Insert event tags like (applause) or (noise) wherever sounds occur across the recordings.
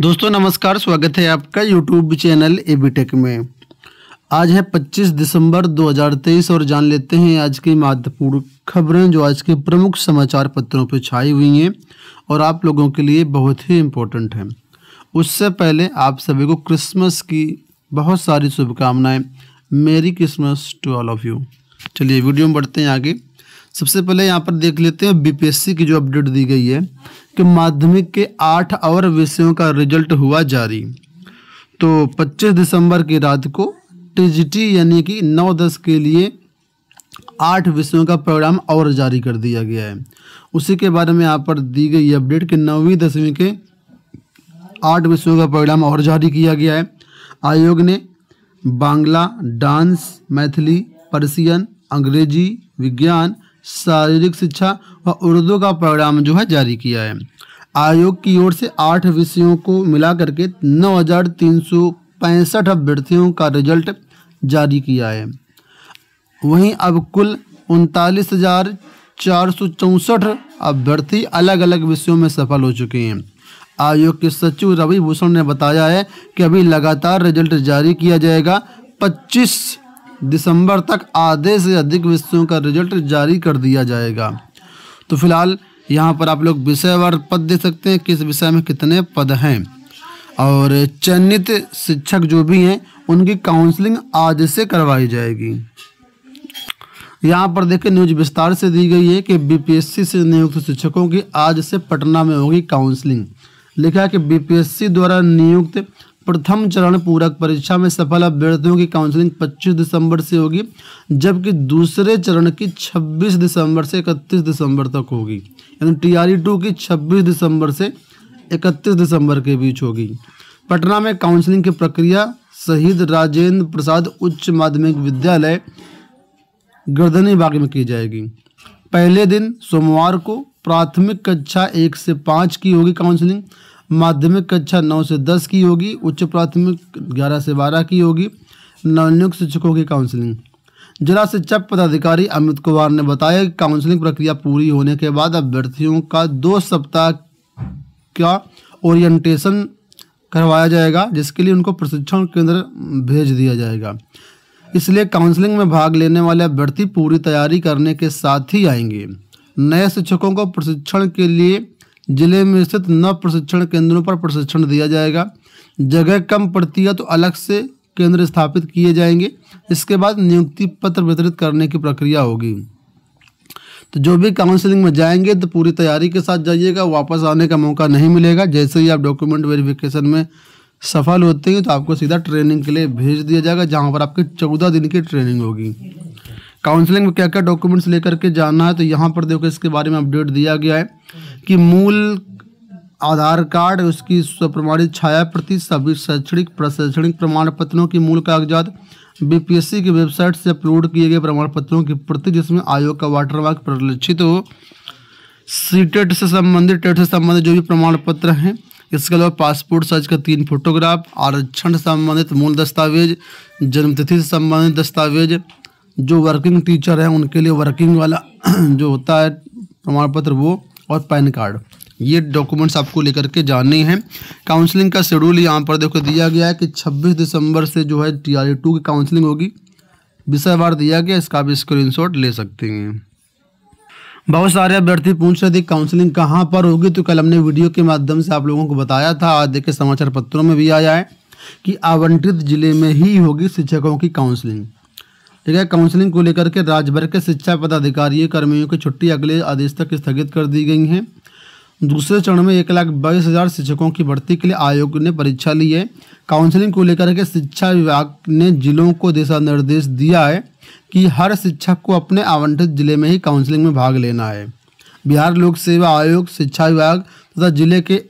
दोस्तों नमस्कार स्वागत है आपका यूट्यूब चैनल ए टेक में आज है 25 दिसंबर 2023 और जान लेते हैं आज की महत्वपूर्ण खबरें जो आज के प्रमुख समाचार पत्रों पर छाई हुई हैं और आप लोगों के लिए बहुत ही इम्पोर्टेंट हैं उससे पहले आप सभी को क्रिसमस की बहुत सारी शुभकामनाएं merry Christmas to all of you चलिए वीडियो में बढ़ते हैं आगे सबसे पहले यहाँ पर देख लेते हैं बी की जो अपडेट दी गई है कि माध्यमिक के आठ और विषयों का रिजल्ट हुआ जारी तो 25 दिसंबर की रात को टीजीटी यानी कि नौ दस के लिए आठ विषयों का प्रोग्राम और जारी कर दिया गया है उसी के बारे में यहाँ पर दी गई अपडेट कि नौवीं दसवीं के आठ विषयों का प्रोग्राम और जारी किया गया है आयोग ने बांग्ला डांस मैथिली पर्सियन अंग्रेजी विज्ञान शारीरिक शिक्षा व उर्दू का प्रोग्राम जो है जारी किया है आयोग की ओर से आठ विषयों को मिला करके नौ हज़ार तीन सौ पैंसठ अभ्यर्थियों का रिजल्ट जारी किया है वहीं अब कुल उनतालीस हज़ार चार सौ चौंसठ अभ्यर्थी अलग अलग विषयों में सफल हो चुके हैं आयोग के सचिव रवि भूषण ने बताया है कि अभी लगातार रिजल्ट जारी किया जाएगा पच्चीस दिसंबर तक आधे से अधिक विषयों का रिजल्ट जारी कर दिया जाएगा तो फिलहाल यहाँ पर आप लोग विषयवार पद दे सकते हैं किस विषय में कितने पद हैं और चयनित शिक्षक जो भी हैं उनकी काउंसलिंग आज से करवाई जाएगी यहाँ पर देखिए न्यूज विस्तार से दी गई है कि बीपीएससी से नियुक्त शिक्षकों की आज से पटना में होगी काउंसलिंग लिखा है कि बीपीएससी द्वारा नियुक्त प्रथम चरण पूरक परीक्षा में सफल अभ्यर्थियों की काउंसलिंग 25 दिसंबर से होगी जबकि दूसरे चरण की 26 दिसंबर से 31 दिसंबर तक होगी यानी टी आर टू की 26 दिसंबर से 31 दिसंबर के बीच होगी पटना में काउंसलिंग की प्रक्रिया शहीद राजेंद्र प्रसाद उच्च माध्यमिक विद्यालय गर्दनी बाग में की जाएगी पहले दिन सोमवार को प्राथमिक कक्षा एक से पाँच की होगी काउंसलिंग माध्यमिक कक्षा नौ से दस की होगी उच्च प्राथमिक ग्यारह से बारह की होगी नवनियुक्त शिक्षकों की काउंसलिंग जिला शिक्षक पदाधिकारी अमित कुमार ने बताया कि काउंसलिंग प्रक्रिया पूरी होने के बाद अभ्यर्थियों का दो सप्ताह का ओरिएंटेशन करवाया जाएगा जिसके लिए उनको प्रशिक्षण केंद्र भेज दिया जाएगा इसलिए काउंसलिंग में भाग लेने वाले अभ्यर्थी पूरी तैयारी करने के साथ ही आएंगे नए शिक्षकों को प्रशिक्षण के लिए जिले में स्थित नव प्रशिक्षण केंद्रों पर प्रशिक्षण दिया जाएगा जगह कम पड़ती है तो अलग से केंद्र स्थापित किए जाएंगे इसके बाद नियुक्ति पत्र वितरित करने की प्रक्रिया होगी तो जो भी काउंसलिंग में जाएंगे तो पूरी तैयारी के साथ जाइएगा वापस आने का मौका नहीं मिलेगा जैसे ही आप डॉक्यूमेंट वेरिफिकेशन में सफल होते हैं तो आपको सीधा ट्रेनिंग के लिए भेज दिया जाएगा जहाँ पर आपकी चौदह दिन की ट्रेनिंग होगी काउंसलिंग में क्या क्या डॉक्यूमेंट्स लेकर के जाना है तो यहाँ पर देखो इसके बारे में अपडेट दिया गया है कि मूल आधार कार्ड उसकी स्वप्रमाणित छाया प्रति सभी शैक्षणिक प्रशैक्षणिक प्रमाण पत्रों की मूल कागजात बीपीएससी की वेबसाइट से अपलोड किए गए प्रमाण पत्रों की प्रति जिसमें आयोग का वाटरमार्क परिलक्षित हो सी टेट e से संबंधित टेट e से संबंधित जो भी प्रमाण पत्र हैं इसके अलावा पासपोर्ट साइज का तीन फोटोग्राफ आरक्षण से संबंधित मूल दस्तावेज जन्मतिथि से संबंधित दस्तावेज जो वर्किंग टीचर हैं उनके लिए वर्किंग वाला (clears throat) जो होता है प्रमाण पत्र वो और पैन कार्ड ये डॉक्यूमेंट्स आपको लेकर के जानने हैं काउंसलिंग का शेड्यूल यहाँ पर देखो दिया गया है कि 26 दिसंबर से जो है टी आर टू की काउंसलिंग होगी विषयवार दिया गया इसका आप स्क्रीन ले सकते हैं बहुत सारे अभ्यर्थी पूछ रहे थे काउंसलिंग कहाँ पर होगी तो कल हमने वीडियो के माध्यम से आप लोगों को बताया था आज देखे समाचार पत्रों में भी आया है कि आवंटित जिले में ही होगी शिक्षकों की काउंसलिंग ठीक है काउंसलिंग को लेकर के राज्य भर के शिक्षा पदाधिकारी कर्मियों की छुट्टी अगले आदेश तक स्थगित कर दी गई हैं दूसरे चरण में एक लाख बाईस हज़ार शिक्षकों की भर्ती के लिए आयोग ने परीक्षा ली है काउंसलिंग को लेकर के शिक्षा विभाग ने जिलों को दिशा निर्देश दिया है कि हर शिक्षक को अपने आवंटित जिले में ही काउंसलिंग में भाग लेना है बिहार लोक सेवा आयोग शिक्षा विभाग तथा जिले के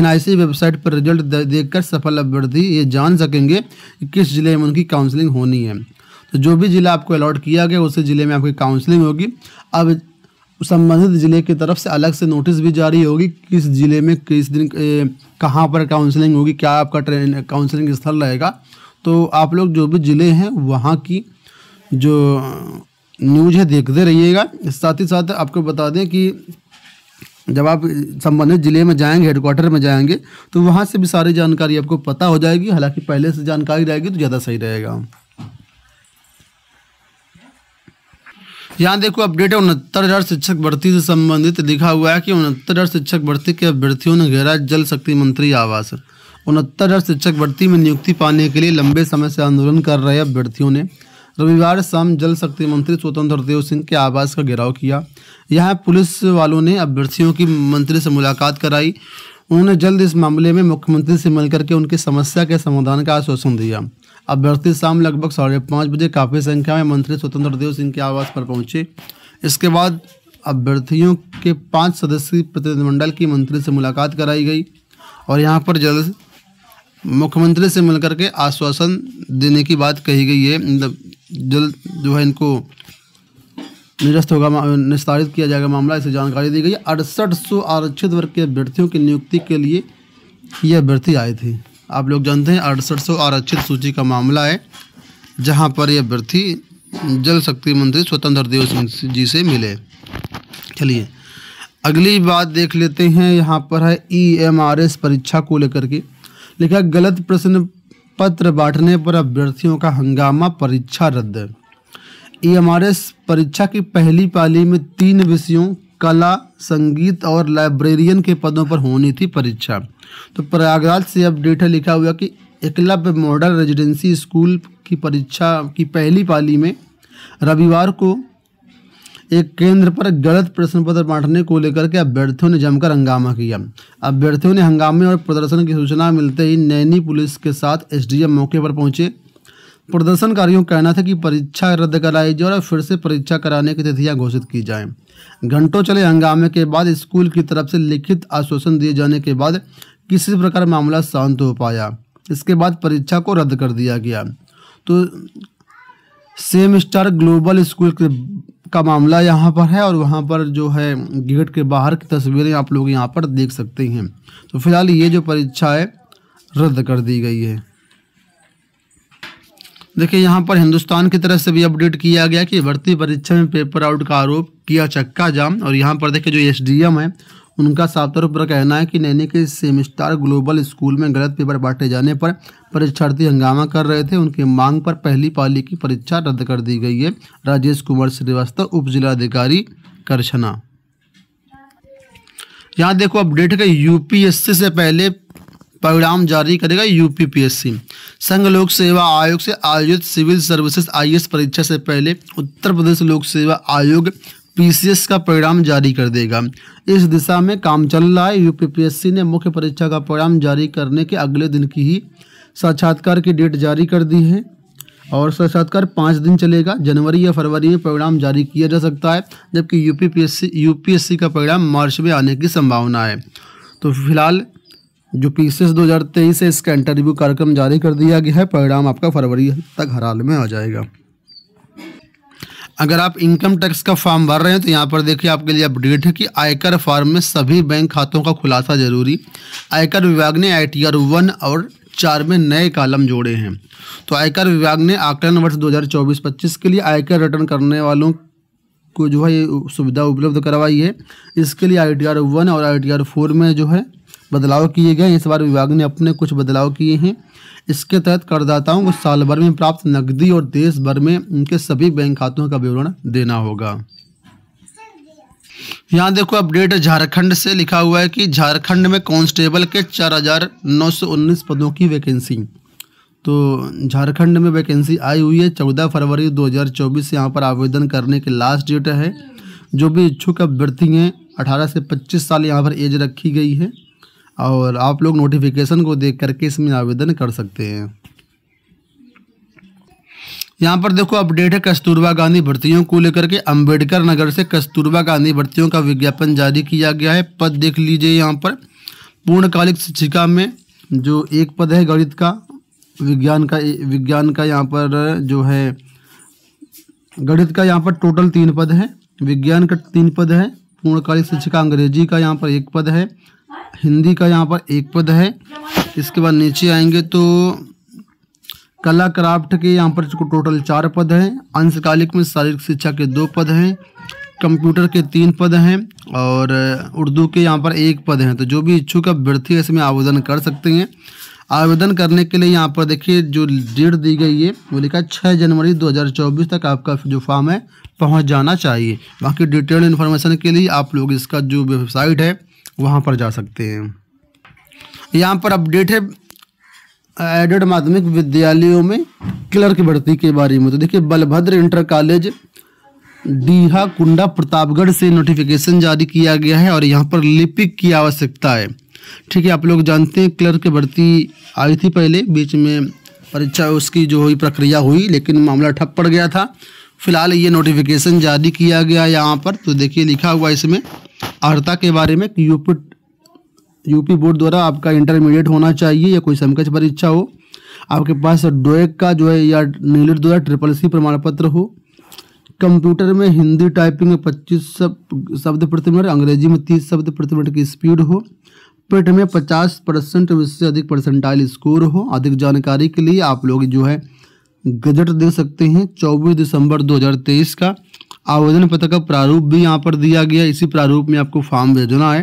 एनआईसी वेबसाइट पर रिजल्ट देखकर सफल अभ्यर्थी ये जान सकेंगे कि किस जिले में उनकी काउंसलिंग होनी है तो जो भी ज़िला आपको अलॉट किया गया उसी ज़िले में आपकी काउंसलिंग होगी अब संबंधित ज़िले की तरफ से अलग से नोटिस भी जारी होगी किस ज़िले में किस दिन कहाँ पर काउंसलिंग होगी क्या आपका ट्रेन काउंसलिंग स्थल रहेगा तो आप लोग जो भी ज़िले हैं वहाँ की जो न्यूज है देखते रहिएगा साथ ही साथ आपको बता दें कि जब आप संबंधित ज़िले में जाएंगे हेडक्वार्टर में जाएंगे तो वहाँ से भी सारी जानकारी आपको पता हो जाएगी हालांकि पहले से जानकारी रहेगी तो ज़्यादा सही रहेगा यहाँ देखो अपडेट है उनहत्तर हजार शिक्षक भर्ती से संबंधित लिखा हुआ है कि उनहत्तर हजार शिक्षक भर्ती के अभ्यर्थियों ने घेरा जल शक्ति मंत्री आवास उनहत्तर हजार शिक्षक भर्ती में नियुक्ति पाने के लिए लंबे समय से आंदोलन कर रहे अभ्यर्थियों ने रविवार शाम जल शक्ति मंत्री स्वतंत्र देव सिंह के आवास का घेराव किया यहाँ पुलिस वालों ने अभ्यर्थियों की मंत्री से मुलाकात कराई उन्होंने जल्द इस मामले में मुख्यमंत्री से मिलकर के उनकी समस्या के समाधान का आश्वासन दिया अभ्यर्थी शाम लगभग साढ़े पाँच बजे काफ़ी संख्या में मंत्री स्वतंत्र देव सिंह के आवास पर पहुंचे इसके बाद अभ्यर्थियों के पांच सदस्यीय प्रतिनिधिमंडल की मंत्री से मुलाकात कराई गई और यहाँ पर जल्द मुख्यमंत्री से मिलकर के आश्वासन देने की बात कही गई है मतलब जल्द जो है इनको निरस्त होगा निस्तारित किया जाएगा मामला इसे जानकारी दी गई अड़सठ सौ आरक्षित वर्ग के अभ्यर्थियों की नियुक्ति के लिए ये अभ्यर्थी आए थे आप लोग जानते हैं अड़सठ सौ आरक्षित सूची का मामला है जहां पर यह अभ्यर्थी जल शक्ति मंत्री स्वतंत्र देव सिंह जी से मिले चलिए अगली बात देख लेते हैं यहाँ पर है ईएमआरएस e परीक्षा को लेकर के लिखा गलत प्रश्न पत्र बांटने पर अभ्यर्थियों का हंगामा परीक्षा रद्द एस e परीक्षा की पहली पाली में तीन विषयों कला संगीत और लाइब्रेरियन के पदों पर होनी थी परीक्षा तो प्रयागराज से अब है लिखा हुआ कि एकलव्य मॉडल रेजिडेंसी स्कूल की परीक्षा की पहली पाली में रविवार को एक केंद्र पर गलत प्रश्न पत्र बांटने को लेकर के अभ्यर्थियों ने जमकर हंगामा किया अभ्यर्थियों ने हंगामे और प्रदर्शन की सूचना मिलते ही नैनी पुलिस के साथ एसडीएम मौके पर पहुंचे प्रदर्शनकारियों का कहना था कि परीक्षा रद्द कराई जाए और फिर से परीक्षा कराने की तिथियां घोषित की जाएं। घंटों चले हंगामे के बाद स्कूल की तरफ से लिखित आश्वासन दिए जाने के बाद किसी प्रकार मामला शांत हो पाया इसके बाद परीक्षा को रद्द कर दिया गया तो सेम स्टार ग्लोबल स्कूल के का मामला यहाँ पर है और वहाँ पर जो है गेट के बाहर की तस्वीरें आप लोग यहाँ पर देख सकते हैं तो फिलहाल ये जो परीक्षा है रद्द कर दी गई है देखिए यहाँ पर हिंदुस्तान की तरफ से भी अपडेट किया गया कि भर्ती परीक्षा में पेपर आउट का आरोप किया चक्का जाम और यहाँ पर देखिए जो एस है उनका साफ तौर पर कहना है कि नैनी के सेमिस्टार ग्लोबल स्कूल में गलत पेपर बांटे जाने पर परीक्षार्थी हंगामा कर रहे थे उनकी मांग पर पहली पाली की परीक्षा रद्द कर दी गई है राजेश कुमार श्रीवास्तव उप जिलाधिकारी करछना यहाँ देखो अपडेट है यूपीएससी से पहले परिणाम जारी करेगा यूपीपीएससी संघ लोक सेवा आयोग से आयोजित सिविल सर्विसेज आईएएस परीक्षा से पहले उत्तर प्रदेश लोक सेवा आयोग पीसीएस का परिणाम जारी कर देगा इस दिशा में काम चल रहा है यूपीपीएससी ने मुख्य परीक्षा का परिणाम जारी करने के अगले दिन की ही साक्षात्कार की डेट जारी कर दी है और साक्षात्कार पाँच दिन चलेगा जनवरी या फरवरी में परिणाम जारी किया जा सकता है जबकि यूपीपीएससी यूपीएससी का परिणाम मार्च में आने की संभावना है तो फिलहाल जो पीसीएस 2023 है इसका इंटरव्यू कार्यक्रम जारी कर दिया गया है परिणाम आपका फरवरी तक हर हाल में आ जाएगा अगर आप इनकम टैक्स का फॉर्म भर रहे हैं तो यहाँ पर देखिए आपके लिए अपडेट है कि आयकर फॉर्म में सभी बैंक खातों का खुलासा जरूरी आयकर विभाग ने आई टी आर वन और चार में नए कालम जोड़े हैं तो आयकर विभाग ने आकलन वर्ष 2024-25 के लिए आयकर रिटर्न करने वालों को जो है ये सुविधा उपलब्ध करवाई है इसके लिए आई टी आर वन और आई टी आर फोर में जो है बदलाव किए गए इस बार विभाग ने अपने कुछ बदलाव किए हैं इसके तहत करदाताओं को साल भर में प्राप्त नकदी और देश भर में उनके सभी बैंक खातों का विवरण देना होगा यहाँ देखो अपडेट झारखंड से लिखा हुआ है कि झारखंड में कांस्टेबल के 4,919 पदों की वैकेंसी तो झारखंड में वैकेंसी आई हुई है 14 फरवरी 2024 से यहाँ पर आवेदन करने की लास्ट डेट है जो भी इच्छुक अभ्यर्थी हैं 18 से 25 साल यहाँ पर एज रखी गई है और आप लोग नोटिफिकेशन को देख करके इसमें आवेदन कर सकते हैं यहाँ पर देखो अपडेट है कस्तूरबा गांधी भर्तियों को लेकर के अंबेडकर नगर से कस्तूरबा गांधी भर्तियों का विज्ञापन जारी किया गया है पद देख लीजिए यहाँ पर पूर्णकालिक शिक्षिका में जो एक पद है गणित का विज्ञान का विज्ञान का यहाँ पर जो है गणित का यहाँ पर टोटल तीन पद है विज्ञान का तीन पद है पूर्णकालिक शिक्षिका अंग्रेजी का यहाँ पर एक पद है हिंदी का यहाँ पर एक पद है इसके बाद नीचे आएंगे तो कला क्राफ्ट के यहाँ पर टोटल चार पद हैं अंशकालिक में शारीरिक शिक्षा के दो पद हैं कंप्यूटर के तीन पद हैं और उर्दू के यहाँ पर एक पद हैं तो जो भी इच्छुक अभ्यर्थी है इसमें आवेदन कर सकते हैं आवेदन करने के लिए यहाँ पर देखिए जो डेट दी गई है वो लिखा है छः जनवरी 2024 तक आपका जो फॉर्म है पहुँच जाना चाहिए बाकी डिटेल इन्फॉर्मेशन के लिए आप लोग इसका जो वेबसाइट है वहाँ पर जा सकते हैं यहाँ पर अपडेट है एडेड माध्यमिक विद्यालयों में क्लर्क भर्ती के बारे में तो देखिए बलभद्र इंटर कॉलेज डीहा कुंडा प्रतापगढ़ से नोटिफिकेशन जारी किया गया है और यहाँ पर लिपिक की आवश्यकता है ठीक है आप लोग जानते हैं क्लर्क भर्ती आई थी पहले बीच में परीक्षा उसकी जो हुई प्रक्रिया हुई लेकिन मामला ठप पड़ गया था फिलहाल ये नोटिफिकेशन जारी किया गया यहाँ पर तो देखिए लिखा हुआ इसमें अर्ता के बारे में यूपी यूपी बोर्ड द्वारा आपका इंटरमीडिएट होना चाहिए या कोई समकक्ष परीक्षा हो आपके पास डोएक का जो है या नीलिट द्वारा ट्रिपल सी प्रमाण पत्र हो कंप्यूटर में हिंदी टाइपिंग में पच्चीस शब्द प्रति मिनट अंग्रेजी में तीस शब्द प्रति मिनट की स्पीड हो पेट में पचास परसेंट उससे अधिक परसेंटाइल स्कोर हो अधिक जानकारी के लिए आप लोग जो है गजट दे सकते हैं चौबीस दिसंबर दो का आवेदन पत्र का प्रारूप भी यहाँ पर दिया गया इसी प्रारूप में आपको फॉर्म भेजना है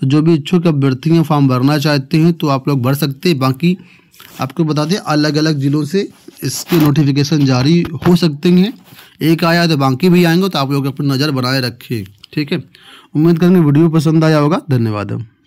तो जो भी इच्छुक अभ्यर्थी हैं फॉर्म भरना चाहते हैं तो आप लोग भर सकते हैं बाकी आपको बता दें अलग अलग ज़िलों से इसके नोटिफिकेशन जारी हो सकते हैं एक आया तो बाकी भी आएंगे तो आप लोग अपनी नज़र बनाए रखें ठीक है उम्मीद करेंगे वीडियो पसंद आया होगा धन्यवाद